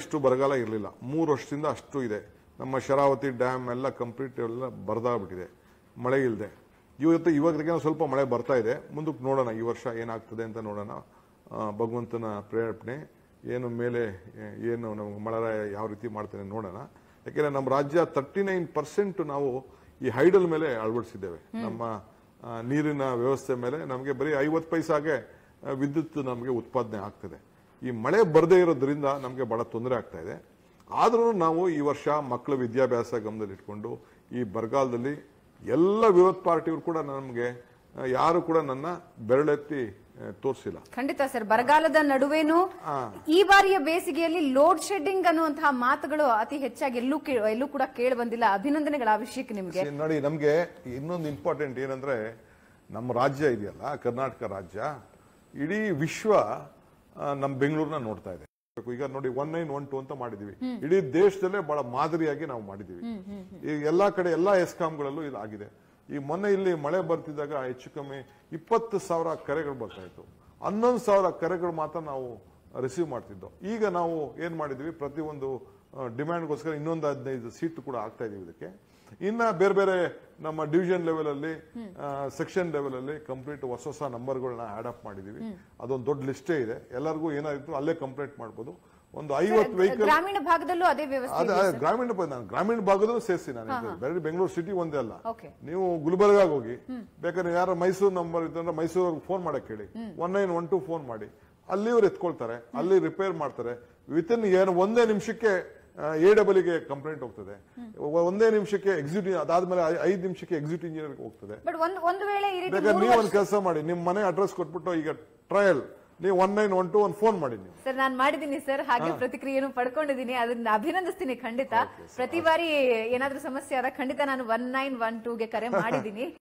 ಇಷ್ಟು ಬರಗಾಲ ಇರಲಿಲ್ಲ ಮೂರು ವರ್ಷದಿಂದ ಅಷ್ಟು ಇದೆ ನಮ್ಮ ಶರಾವತಿ ಡ್ಯಾಮ್ ಎಲ್ಲ ಕಂಪ್ಲೀಟ್ ಎಲ್ಲ ಬರದಾಗ್ಬಿಟ್ಟಿದೆ ಮಳೆ ಇಲ್ಲದೆ ಇವತ್ತು ಇವಾಗ ಸ್ವಲ್ಪ ಮಳೆ ಬರ್ತಾ ಇದೆ ಮುಂದಕ್ಕೆ ನೋಡೋಣ ಈ ವರ್ಷ ಏನಾಗ್ತದೆ ಅಂತ ನೋಡೋಣ ಭಗವಂತನ ಪ್ರೇರಣೆ ಏನು ಮೇಲೆ ಏನು ನಮಗೆ ಮಳೆ ಯಾವ ರೀತಿ ಮಾಡ್ತೇನೆ ನೋಡೋಣ ಯಾಕೆಂದ್ರೆ ನಮ್ಮ ರಾಜ್ಯ ತರ್ಟಿ ನೈನ್ ಪರ್ಸೆಂಟ್ ನಾವು ಈ ಹೈಡಲ್ ಮೇಲೆ ಅಳವಡಿಸಿದ್ದೇವೆ ನಮ್ಮ ನೀರಿನ ವ್ಯವಸ್ಥೆ ಮೇಲೆ ನಮಗೆ ಬರೀ ಐವತ್ತು ಪೈಸಾಗೆ ವಿದ್ಯುತ್ ನಮಗೆ ಉತ್ಪಾದನೆ ಆಗ್ತದೆ ಈ ಮಳೆ ಬರದೇ ಇರೋದ್ರಿಂದ ನಮಗೆ ಭಾಳ ತೊಂದರೆ ಆಗ್ತಾ ಇದೆ ಆದರೂ ನಾವು ಈ ವರ್ಷ ಮಕ್ಕಳ ವಿದ್ಯಾಭ್ಯಾಸ ಗಮನದಲ್ಲಿಟ್ಕೊಂಡು ಈ ಬರಗಾಲದಲ್ಲಿ ಎಲ್ಲ ವಿರೋಧ ಪಾರ್ಟಿಯವರು ಕೂಡ ನಮಗೆ ಯಾರು ಕೂಡ ನನ್ನ ಬೆರಳೆತ್ತಿ ತೋರಿಸಿಲ್ಲ ಖಂಡಿತ ಸರ್ ಬರಗಾಲದ ನಡುವೆನು ಈ ಬಾರಿಯ ಬೇಸಿಗೆಯಲ್ಲಿ ಲೋಡ್ ಶೆಡ್ಡಿಂಗ್ ಅನ್ನುವಂತಹ ಮಾತುಗಳು ಅತಿ ಹೆಚ್ಚಾಗಿ ಎಲ್ಲೂ ಎಲ್ಲೂ ಕೂಡ ಕೇಳಿ ಬಂದಿಲ್ಲ ಅಭಿನಂದನೆಗಳ ಅವಶ್ಯಕ ನಿಮಗೆ ನೋಡಿ ನಮಗೆ ಇನ್ನೊಂದು ಇಂಪಾರ್ಟೆಂಟ್ ಏನಂದ್ರೆ ನಮ್ಮ ರಾಜ್ಯ ಇದೆಯಲ್ಲ ಕರ್ನಾಟಕ ರಾಜ್ಯ ಇಡೀ ವಿಶ್ವ ನಮ್ಮ ಬೆಂಗಳೂರನ್ನ ನೋಡ್ತಾ ಇದೆ ಈಗ ನೋಡಿ ಒನ್ ನೈನ್ ಒನ್ ಟು ಅಂತ ಮಾಡಿದೀವಿ ಇಡೀ ದೇಶದಲ್ಲೇ ಬಹಳ ಮಾದರಿಯಾಗಿ ನಾವು ಮಾಡಿದೀವಿ ಈ ಎಲ್ಲಾ ಕಡೆ ಎಲ್ಲಾ ಎಸ್ಕಾಂಗಳಲ್ಲೂ ಗಳಲ್ಲೂ ಇದಾಗಿದೆ ಈ ಮೊನ್ನೆ ಇಲ್ಲಿ ಮಳೆ ಬರ್ತಿದ್ದಾಗ ಹೆಚ್ಚು ಕಮ್ಮಿ ಇಪ್ಪತ್ತು ಸಾವಿರ ಕರೆಗಳು ಬರ್ತಾ ಇತ್ತು ಹನ್ನೊಂದು ಸಾವಿರ ಕರೆಗಳು ಮಾತ್ರ ನಾವು ರಿಸೀವ್ ಮಾಡ್ತಿದ್ದೋ ಈಗ ನಾವು ಏನು ಮಾಡಿದ್ವಿ ಪ್ರತಿಯೊಂದು ಡಿಮ್ಯಾಂಡ್ಗೋಸ್ಕರ ಇನ್ನೊಂದು ಹದಿನೈದು ಸೀಟ್ ಕೂಡ ಆಗ್ತಾ ಇದೀವಿ ಇದಕ್ಕೆ ಇನ್ನ ಬೇರೆ ಬೇರೆ ನಮ್ಮ ಡಿವಿಷನ್ ಲೆವೆಲ್ ಅಲ್ಲಿ ಸೆಕ್ಷನ್ ಲೆವೆಲ್ ಅಲ್ಲಿ ಕಂಪ್ಲೀಟ್ ಹೊಸ ಹೊಸ ನಂಬರ್ಗಳನ್ನ ಆಡ್ ಅಪ್ ಮಾಡಿದೀವಿ ಅದೊಂದು ದೊಡ್ಡ ಲಿಸ್ಟೇ ಇದೆ ಎಲ್ಲರಿಗೂ ಏನಾಯಿತು ಅಲ್ಲೇ ಕಂಪ್ಲೇಂಟ್ ಮಾಡಬಹುದು ಒಂದು ಐವತ್ತು ವೆಹಿಕಲ್ ಗ್ರಾಮೀಣ ಭಾಗದಲ್ಲೂ ಅದೇ ವ್ಯವಸ್ಥೆ ಗ್ರಾಮೀಣ ನಾನು ಗ್ರಾಮೀಣ ಭಾಗದಲ್ಲೂ ಸೇರಿಸಿ ನಾನು ಬೇರೆ ಬೆಂಗಳೂರು ಸಿಟಿ ಒಂದೇ ಅಲ್ಲ ನೀವು ಗುಲ್ಬರ್ಗಾಗ ಹೋಗಿ ಬೇಕಾದ್ರೆ ಯಾರ ಮೈಸೂರು ನಂಬರ್ ಅಂದ್ರೆ ಮೈಸೂರಿಗೆ ಫೋನ್ ಮಾಡಕ್ಕೆ ಹೇಳಿ one nine one two phone ಮಾಡಿ ಅಲ್ಲಿ ಇವ್ರು ಎತ್ಕೊಳ್ತಾರೆ ಅಲ್ಲಿ ರಿಪೇರ್ ಮಾಡ್ತಾರೆ ಇನ್ ಏನು ಒಂದೇ ನಿಮಿಷಕ್ಕೆ ಎ ಗೆ ಕಂಪ್ಲೇಂಟ್ ಹೋಗ್ತದೆ ಒಂದೇ ನಿಮಿಷಕ್ಕೆ ಎಕ್ಸಿಟ್ ಅದಾದ್ಮೇಲೆ ಐದು ನಿಮಿಷಕ್ಕೆ ಎಕ್ಸಿಟ್ ಇಂಜಿನಿಯರ್ ಹೋಗ್ತದೆ ನೀವು ಒಂದು ಕೆಲಸ ಮಾಡಿ ನಿಮ್ಮ ಮನೆ ಅಡ್ರೆಸ್ ಕೊಟ್ಬಿಟ್ಟು ಈಗ ಟ್ರಯಲ್ ನೀವು one nine one two one phone ಮಾಡಿ ನೀವು ಸರ್ ನಾನು ಮಾಡಿದ್ದೀನಿ ಸರ್ ಹಾಗೆ ಪ್ರತಿಕ್ರಿಯೆನು ಪಡ್ಕೊಂಡಿದ್ದೀನಿ ಅದನ್ನ ಅಭಿನಂದಿಸ್ತೀನಿ ಖಂಡಿತ ಪ್ರತಿ ಬಾರಿ ಏನಾದ್ರೂ ಸಮಸ್ಯೆ ಆದಾಗ ಖಂಡಿತ ನಾನು ಒನ್ ನೈನ್ ಒನ್ ಗೆ ಕರೆ ಮಾಡಿದ್ದೀನಿ